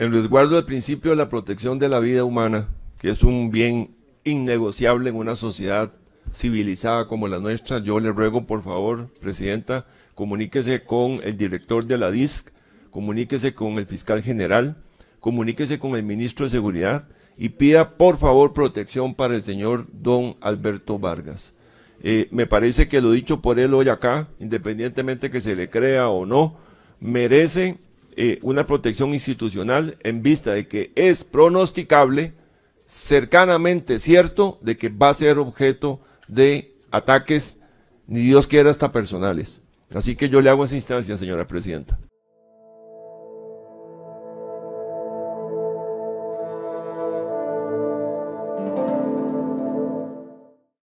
En resguardo del principio de la protección de la vida humana, que es un bien innegociable en una sociedad civilizada como la nuestra, yo le ruego, por favor, Presidenta, comuníquese con el director de la DISC, comuníquese con el fiscal general, comuníquese con el ministro de Seguridad y pida, por favor, protección para el señor don Alberto Vargas. Eh, me parece que lo dicho por él hoy acá, independientemente que se le crea o no, merece eh, una protección institucional en vista de que es pronosticable, cercanamente cierto, de que va a ser objeto de ataques, ni Dios quiera, hasta personales. Así que yo le hago esa instancia, señora presidenta.